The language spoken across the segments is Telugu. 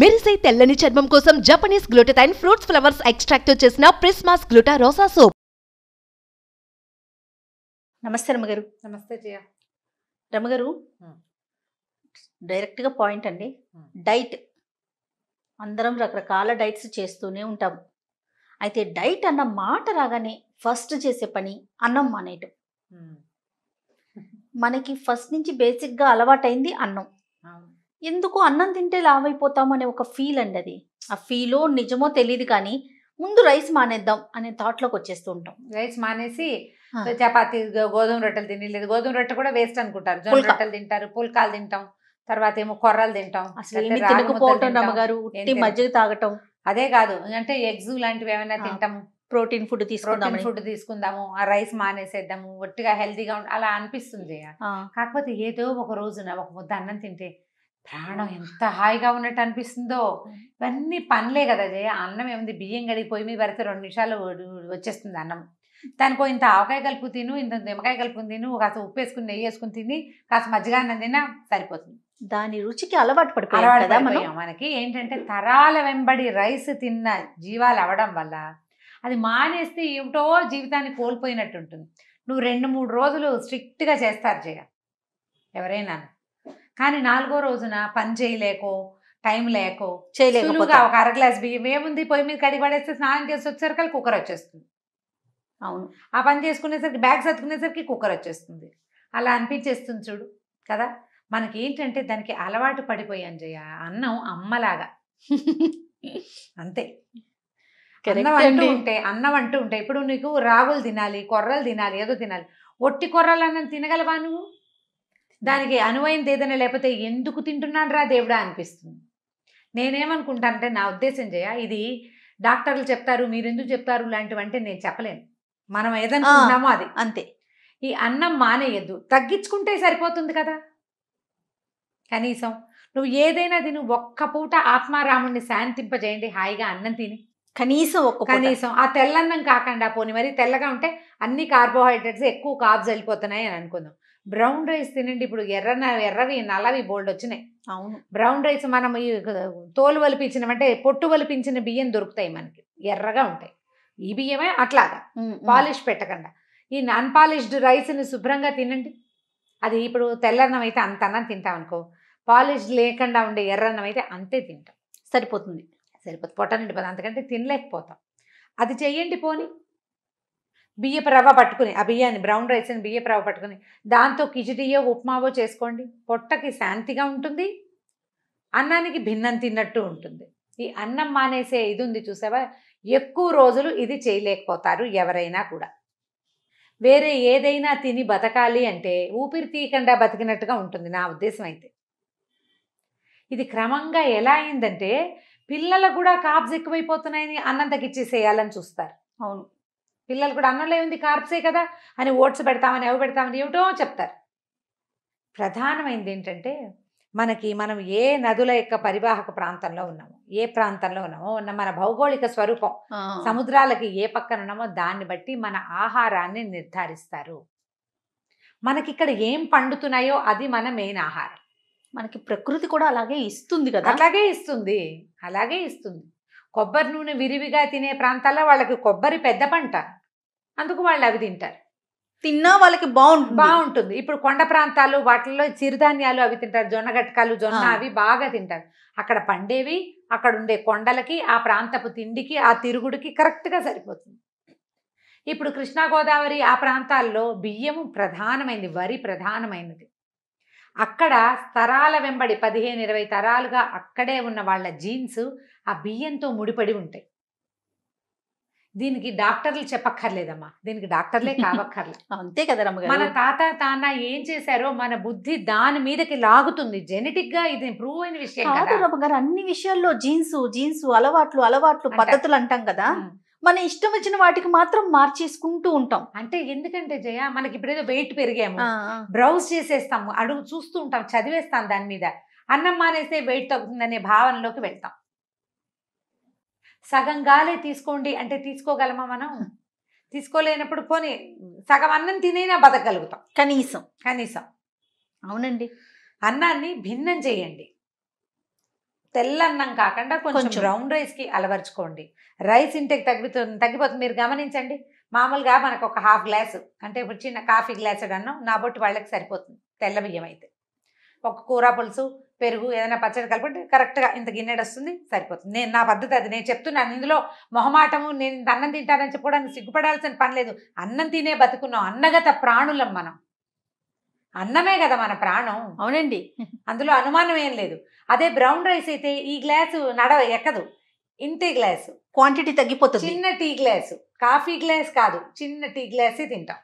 మెరిసే తెల్లని చర్మం కోసం Japanese glutathione fruits flowers extract చేసిన ప్రిస్మాస్ గ్లూటా రోసా సోప్ నమస్తే రమగారు నమస్తే జయ రమగారు డైరెక్ట్గా పాయింట్ అండి డైట్ అందరం రకరకాల డైట్స్ చేస్తూనే ఉంటాం అయితే డైట్ అన్న మాట రాగానే ఫస్ట్ చేసే పని అన్నం మానేయటం మనకి ఫస్ట్ నుంచి బేసిక్గా అలవాటైంది అన్నం ఎందుకు అన్నం తింటే లావ్ అయిపోతాం అనే ఒక ఫీల్ అండి అది ఆ ఫీలో నిజమో తెలియదు కానీ ముందు రైస్ మానేద్దాం అనే థాట్లోకి వచ్చేస్తూ ఉంటాం రైస్ మానేసి చపాతి గోధుమ రొట్టెలు తిని లేదు గోధుమ రొట్టె కూడా వేస్ట్ అనుకుంటారు జొన్న రొట్టెలు తింటారు పుల్కాలు తింటాం తర్వాత ఏమో కొర్రలు తింటాం అసలు మజ్జిగ తాగటం అదే కాదు అంటే ఎగ్స్ లాంటివి ఏమైనా తింటాము ప్రోటీన్ ఫుడ్ తీసుకుందాం ఫుడ్ తీసుకుందాము ఆ రైస్ మానేసేద్దాము ఒట్టిగా హెల్తీగా అలా అనిపిస్తుంది కాకపోతే ఏదో ఒక రోజున ఒక ముద్ద అన్నం తింటే ప్రాణం ఎంత హాయిగా ఉన్నట్టు అనిపిస్తుందో ఇవన్నీ పనులే కదా జయ అన్నం ఏముంది బియ్యం గడిగి పోయి మీ పెడితే రెండు నిమిషాలు వచ్చేస్తుంది అన్నం దానికో ఇంత ఆవకాయ కలుపు తిను ఇంత నిమ్మకాయ కలుపు తిను కాస్త ఉప్పు వేసుకుని నెయ్యి వేసుకుని తిని కాస్త మజ్జిగా అన్నం తినా సరిపోతుంది దాని రుచికి అలవాటు పడిపోయాం మనకి ఏంటంటే తరాల వెంబడి రైస్ తిన్న జీవాలు అవడం వల్ల అది మానేస్తే ఏమిటో జీవితాన్ని కోల్పోయినట్టు ఉంటుంది నువ్వు రెండు మూడు రోజులు స్ట్రిక్ట్గా చేస్తారు జయ ఎవరైనా కానీ నాలుగో రోజున పని చేయలేకో టైం లేకో సులువుగా ఒక అర గ్లాస్ బియ్యం ఏముంది పొయ్యి మీద కడిగి పడేస్తే స్నానం చేసి వచ్చేసరికి కుక్కర్ వచ్చేస్తుంది అవును ఆ పని చేసుకునేసరికి బ్యాగ్ సర్దుకునేసరికి కుక్కర్ వచ్చేస్తుంది అలా అనిపించేస్తుంది చూడు కదా మనకి ఏంటంటే దానికి అలవాటు పడిపోయాను జయ అన్నం అమ్మలాగా అంతే అన్నం అంటూ ఉంటే అన్నం అంటూ ఉంటే ఇప్పుడు నీకు రాగులు తినాలి కొర్రలు తినాలి ఏదో తినాలి ఒట్టి కొర్రలు అన్నం తినగలవా నువ్వు దానికి అనువైంది ఏదైనా లేకపోతే ఎందుకు తింటున్నాడు రా దేవుడా అనిపిస్తుంది నేనేమనుకుంటానంటే నా ఉద్దేశం చేయ ఇది డాక్టర్లు చెప్తారు మీరు ఎందుకు చెప్తారు లాంటివంటే నేను చెప్పలేను మనం ఏదనుకుంటున్నామో అది అంతే ఈ అన్నం మానేయద్దు తగ్గించుకుంటే సరిపోతుంది కదా కనీసం నువ్వు ఏదైనా తిను ఒక్క పూట ఆత్మారాముడిని శాంతింపజేయండి హాయిగా అన్నం తిని కనీసం ఒక్క కనీసం ఆ తెల్లన్నం కాకుండా పోని మరి తెల్లగా ఉంటే అన్ని కార్బోహైడ్రేట్స్ ఎక్కువ కాబ్జ్ వెళ్ళిపోతున్నాయి అని అనుకుందాం బ్రౌన్ రైస్ తినండి ఇప్పుడు ఎర్ర ఎర్రవి నల్లవి బోల్డ్ వచ్చినాయి అవును బ్రౌన్ రైస్ మనం ఈ తోలు వలిపించినమంటే పొట్టు వలిపించిన బియ్యం దొరుకుతాయి మనకి ఎర్రగా ఉంటాయి ఈ బియ్యమే అట్లాగా పాలిష్ పెట్టకుండా ఈ నాన్ పాలిష్డ్ రైస్ని శుభ్రంగా తినండి అది ఇప్పుడు తెల్లన్నం అయితే అంత అన్నం తింటాం అనుకో పాలిష్ లేకుండా ఉండే ఎర్రన్నం అయితే అంతే తింటాం సరిపోతుంది సరిపోతుంది పొట్టనండి పద అంతకంటే తినలేకపోతాం అది చెయ్యండి పోనీ బియ్యపు రవ్వ పట్టుకుని ఆ బియ్యాన్ని బ్రౌన్ అని బియ్యపు రవ్వ పట్టుకుని దాంతో కిచిడియో ఉప్మావో చేసుకోండి పొట్టకి శాంతిగా ఉంటుంది అన్నానికి భిన్నం తిన్నట్టు ఉంటుంది ఈ అన్నం మానేసే ఇది ఉంది చూసావా ఎక్కువ రోజులు ఇది చేయలేకపోతారు ఎవరైనా కూడా వేరే ఏదైనా తిని బతకాలి అంటే ఊపిరి తీయకుండా బతికినట్టుగా ఉంటుంది నా ఉద్దేశం అయితే ఇది క్రమంగా ఎలా అయిందంటే పిల్లలకు కూడా కాబ్జ్ ఎక్కువైపోతున్నాయని అన్నం చేయాలని చూస్తారు అవును పిల్లలు కూడా అన్నంలో ఏముంది కార్బ్సే కదా అని ఓట్స్ పెడతామని అవి పెడతామని ఏమిటో చెప్తారు ప్రధానమైనది ఏంటంటే మనకి మనం ఏ నదుల యొక్క పరివాహక ప్రాంతంలో ఉన్నామో ఏ ప్రాంతంలో ఉన్నామో ఉన్న మన భౌగోళిక స్వరూపం సముద్రాలకి ఏ పక్కన ఉన్నామో దాన్ని బట్టి మన ఆహారాన్ని నిర్ధారిస్తారు మనకి ఇక్కడ ఏం పండుతున్నాయో అది మన మెయిన్ ఆహారం మనకి ప్రకృతి కూడా అలాగే ఇస్తుంది కదా అలాగే ఇస్తుంది అలాగే ఇస్తుంది కొబ్బరి నూనె విరివిగా తినే ప్రాంతాల్లో వాళ్ళకి కొబ్బరి పెద్ద పంట అందుకు వాళ్ళు అవి తింటారు తిన్నా వాళ్ళకి బాగుంటుంది బాగుంటుంది ఇప్పుడు కొండ ప్రాంతాలు వాటిల్లో చిరుధాన్యాలు అవి తింటారు జొన్న గట్కాలు జొన్న అవి బాగా తింటారు అక్కడ పండేవి అక్కడ ఉండే కొండలకి ఆ ప్రాంతపు తిండికి ఆ తిరుగుడికి కరెక్ట్గా సరిపోతుంది ఇప్పుడు కృష్ణా గోదావరి ఆ ప్రాంతాల్లో బియ్యము ప్రధానమైంది వరి ప్రధానమైనది అక్కడ తరాల వెంబడి పదిహేను ఇరవై తరాలుగా అక్కడే ఉన్న వాళ్ళ జీన్స్ ఆ బియ్యంతో ముడిపడి ఉంటాయి దీనికి డాక్టర్లు చెప్పక్కర్లేదమ్మా దీనికి డాక్టర్లే కావక్కర్లే అంతే కదా మన తాత తాన ఏం చేశారో మన బుద్ధి దాని మీదకి లాగుతుంది జెనెటిక్ గా ఇది ప్రూవ్ అయిన విషయం రమ్మగారు అన్ని విషయాల్లో జీన్స్ జీన్స్ అలవాట్లు అలవాట్లు పద్ధతులు అంటాం కదా మన ఇష్టం వచ్చిన వాటికి మాత్రం మార్చేసుకుంటూ ఉంటాం అంటే ఎందుకంటే జయ మనకి ఇప్పుడేదో వెయిట్ పెరిగాము బ్రౌజ్ చేసేస్తాము అడుగు చూస్తూ ఉంటాం చదివేస్తాం దాని మీద అన్నం మానేస్తే వెయిట్ తగ్గుతుందనే భావనలోకి వెళ్తాం సగం గాలే తీసుకోండి అంటే తీసుకోగలమా మనం తీసుకోలేనప్పుడు పోనీ సగం అన్నం తినైనా బతకగలుగుతాం కనీసం కనీసం అవునండి అన్నాన్ని భిన్నం చేయండి తెల్ల అన్నం కాకుండా కొంచెం బ్రౌన్ రైస్కి అలవర్చుకోండి రైస్ ఇంటికి తగ్గిపోతుంది తగ్గిపోతుంది మీరు గమనించండి మామూలుగా మనకు ఒక హాఫ్ గ్లాసు అంటే ఇప్పుడు చిన్న కాఫీ గ్లాసుడు అన్నం నా బొట్టి వాళ్ళకి సరిపోతుంది తెల్ల బియ్యం అయితే ఒక కూర పులుసు పెరుగు ఏదైనా పచ్చడి కలిపి కరెక్ట్గా ఇంత గిన్నెడు వస్తుంది సరిపోతుంది నేను నా పద్ధతి అది నేను చెప్తున్నాను ఇందులో మొహమాటము నేను అన్నం తింటానని చెప్పుకోవడానికి సిగ్గుపడాల్సిన పని లేదు అన్నం తినే బతుకున్నాం అన్నగత ప్రాణులం మనం అన్నమే కదా మన ప్రాణం అవునండి అందులో అనుమానం ఏం లేదు అదే బ్రౌన్ రైస్ అయితే ఈ గ్లాసు నడవ ఎక్కదు ఇంటి గ్లాసు క్వాంటిటీ తగ్గిపోతుంది చిన్న టీ గ్లాసు కాఫీ గ్లాస్ కాదు చిన్న టీ గ్లాసే తింటాం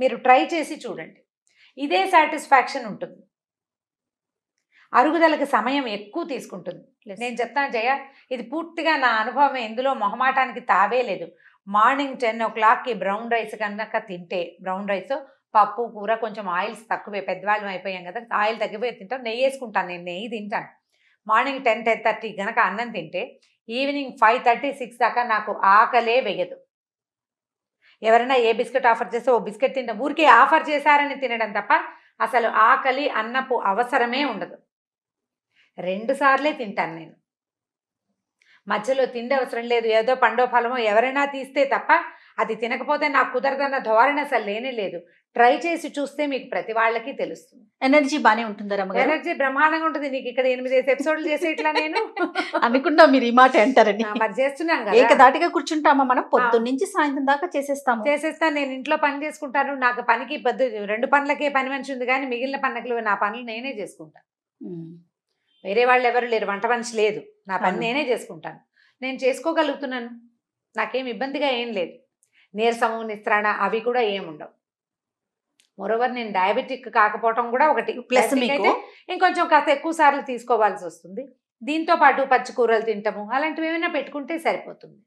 మీరు ట్రై చేసి చూడండి ఇదే సాటిస్ఫాక్షన్ ఉంటుంది అరుగుదలకు సమయం ఎక్కువ తీసుకుంటుంది నేను చెప్తాను జయ ఇది పూర్తిగా నా అనుభవం ఎందులో మొహమాటానికి తావే లేదు మార్నింగ్ టెన్ ఓ క్లాక్కి బ్రౌన్ రైస్ కనుక తింటే బ్రౌన్ రైస్ పప్పు కూర కొంచెం ఆయిల్స్ తక్కువే పెద్దవాళ్ళం అయిపోయాం కదా ఆయిల్ తగ్గిపోయి తింటాం నెయ్యి వేసుకుంటాను నేను నెయ్యి తింటాను మార్నింగ్ టెన్ టెన్ థర్టీ కనుక అన్నం తింటే ఈవినింగ్ ఫైవ్ థర్టీ సిక్స్ దాకా నాకు ఆకలే వేయదు ఎవరైనా ఏ బిస్కెట్ ఆఫర్ చేస్తే ఓ బిస్కెట్ తింటాం ఊరికే ఆఫర్ చేశారని తినడం తప్ప అసలు ఆకలి అన్నపు అవసరమే ఉండదు రెండు సార్లే తింటాను నేను మధ్యలో తిండి అవసరం లేదు ఏదో పండో ఫలమో ఎవరైనా తీస్తే తప్ప అది తినకపోతే నాకు కుదరదన్న ధోరణి అసలు లేనే లేదు ట్రై చేసి చూస్తే మీకు ప్రతి వాళ్ళకి తెలుస్తుంది ఎనర్జీ బాగానే ఉంటుందా ఎనర్జీ బ్రహ్మాండంగా ఉంటుంది నీకు ఇక్కడ ఎనిమిది ఎపిసోడ్లు చేసే ఇట్లా నేను అనుకున్నా మీరు ఈ మాట అంటారని మరి చేస్తున్నాం కదా ఏకదాటిగా కూర్చుంటామా మనం పొద్దున్న నుంచి సాయంత్రం దాకా చేసేస్తాం చేసేస్తాను నేను ఇంట్లో పని చేసుకుంటాను నాకు పనికి పెద్ద రెండు పనులకే పని మంచి ఉంది కానీ మిగిలిన పనులకు నా పనులు నేనే చేసుకుంటాను వేరే వాళ్ళు ఎవరు లేరు వంట మనిషి లేదు నా పని నేనే చేసుకుంటాను నేను చేసుకోగలుగుతున్నాను నాకేం ఇబ్బందిగా ఏం లేదు నీరసము నిస్త్రాణ అవి కూడా ఏముండవు మరోవర్ నేను డయాబెటిక్ కాకపోవటం కూడా ఒకటి ప్లస్ అయితే ఇంకొంచెం కాస్త ఎక్కువ సార్లు తీసుకోవాల్సి వస్తుంది దీంతో పాటు పచ్చికూరలు తింటాము అలాంటివి ఏమైనా పెట్టుకుంటే సరిపోతుంది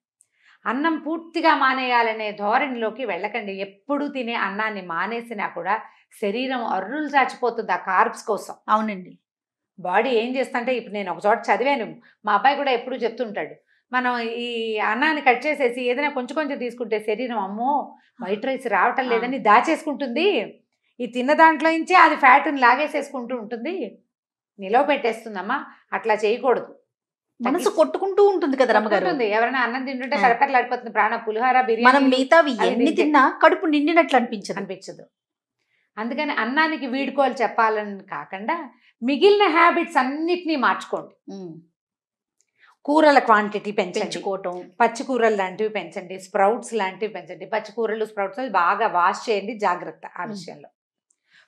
అన్నం పూర్తిగా మానేయాలనే ధోరణిలోకి వెళ్ళకండి ఎప్పుడు తినే అన్నాన్ని మానేసినా కూడా శరీరం అర్రులు చచ్చిపోతుంది ఆ కార్బ్స్ కోసం అవునండి బాడీ ఏం అంటే ఇప్పుడు నేను ఒక చోట చదివాను మా అబ్బాయి కూడా ఎప్పుడూ చెప్తుంటాడు మనం ఈ అన్నాన్ని కట్ చేసేసి ఏదైనా కొంచెం కొంచెం తీసుకుంటే శరీరం అమ్మో వైట్ రైస్ రావటం లేదని దాచేసుకుంటుంది ఈ తిన్న దాంట్లో నుంచే అది ఫ్యాట్ని లాగేసేసుకుంటూ ఉంటుంది నిలవ పెట్టేస్తుందమ్మా అట్లా చేయకూడదు మనసు కొట్టుకుంటూ ఉంటుంది కదా రమ్మగారు ఎవరైనా అన్నం తింటుంటే అడిపోతుంది ప్రాణ పులిహార బిర్యానీ మిగతావి ఎన్ని తిన్నా కడుపు నిండినట్లు అనిపించదు అనిపించదు అందుకని అన్నానికి వీడుకోలు చెప్పాలని కాకుండా మిగిలిన హ్యాబిట్స్ అన్నిటినీ మార్చుకోండి కూరల క్వాంటిటీ పెంచుకోవటం పచ్చికూరలు లాంటివి పెంచండి స్ప్రౌట్స్ లాంటివి పెంచండి పచ్చికూరలు స్ప్రౌట్స్ బాగా వాష్ చేయండి జాగ్రత్త ఆ విషయంలో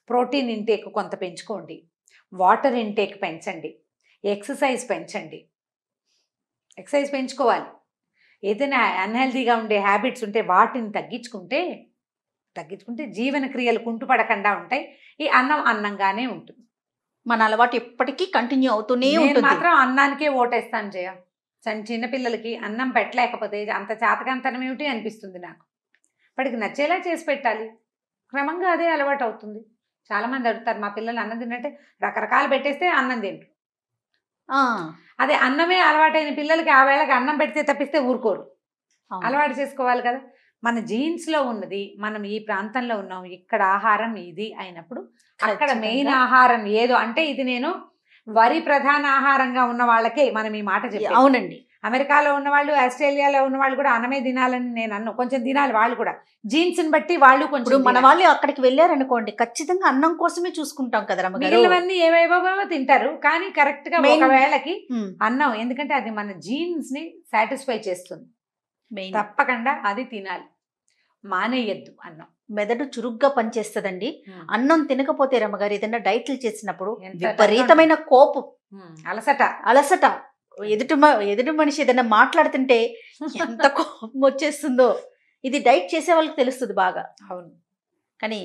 ప్రోటీన్ ఇంటేక్ కొంత పెంచుకోండి వాటర్ ఇంటేక్ పెంచండి ఎక్సర్సైజ్ పెంచండి ఎక్సర్సైజ్ పెంచుకోవాలి ఏదైనా అన్హెల్దీగా ఉండే హ్యాబిట్స్ ఉంటే వాటిని తగ్గించుకుంటే తగ్గించుకుంటే జీవన క్రియలు కుంటుపడకుండా ఉంటాయి ఈ అన్నం అన్నంగానే ఉంటుంది మన అలవాటు ఎప్పటికీ కంటిన్యూ అవుతూనే ఉంటుంది మాత్రం అన్నానికే ఓటేస్తాను జయ చిన్నపిల్లలకి అన్నం పెట్టలేకపోతే అంత చేతకంతనం ఏమిటి అనిపిస్తుంది నాకు వాడికి నచ్చేలా చేసి పెట్టాలి క్రమంగా అదే అలవాటు అవుతుంది చాలామంది అడుగుతారు మా పిల్లలు అన్నం తిన్నట్టే రకరకాలు పెట్టేస్తే అన్నం తింటారు అదే అన్నమే అలవాటైన పిల్లలకి ఆ వేళకి అన్నం పెడితే తప్పిస్తే ఊరుకోరు అలవాటు చేసుకోవాలి కదా మన జీన్స్లో ఉన్నది మనం ఈ ప్రాంతంలో ఉన్నాం ఇక్కడ ఆహారం ఇది అయినప్పుడు అక్కడ మెయిన్ ఆహారం ఏదో అంటే ఇది నేను వరి ప్రధాన ఆహారంగా ఉన్న వాళ్ళకే మనం ఈ మాట చెప్పి అవునండి అమెరికాలో ఉన్నవాళ్ళు ఆస్ట్రేలియాలో ఉన్న వాళ్ళు కూడా అన్నమే తినాలని నేను అన్న కొంచెం తినాలి వాళ్ళు కూడా జీన్స్ ని బట్టి వాళ్ళు కొంచెం మన వాళ్ళు అక్కడికి వెళ్ళారనుకోండి ఖచ్చితంగా అన్నం కోసమే చూసుకుంటాం కదా మిగిలినవన్నీ ఏవేవో తింటారు కానీ కరెక్ట్ గా వేళకి అన్నం ఎందుకంటే అది మన జీన్స్ ని సాటిస్ఫై చేస్తుంది తప్పకుండా అది తినాలి మానేయద్దు అన్నం మెదడు చురుగ్గా పనిచేస్తుందండి అన్నం తినకపోతే రమ్మగారు ఏదైనా డైట్లు చేసినప్పుడు విపరీతమైన కోపం అలసట అలసట ఎదుటి ఎదుటి మనిషి ఏదైనా మాట్లాడుతుంటే ఎంత కోపం వచ్చేస్తుందో ఇది డైట్ చేసే వాళ్ళకి తెలుస్తుంది బాగా అవును కానీ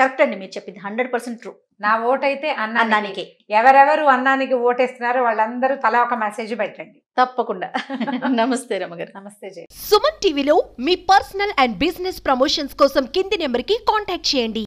కరెక్ట్ అండి మీరు చెప్పింది హండ్రెడ్ పర్సెంట్ ట్రూ నా ఓటైతే అన్నానికి ఎవరెవరు అన్నానికి ఓటేస్తున్నారో వాళ్ళందరూ తలా ఒక మెసేజ్ పెట్టండి తప్పకుండా నమస్తే రమగారు నమస్తే జయ సుమన్ టీవీలో మీ పర్సనల్ అండ్ బిజినెస్ ప్రమోషన్స్ కోసం కింది నెంబర్కి కాంటాక్ట్ చేయండి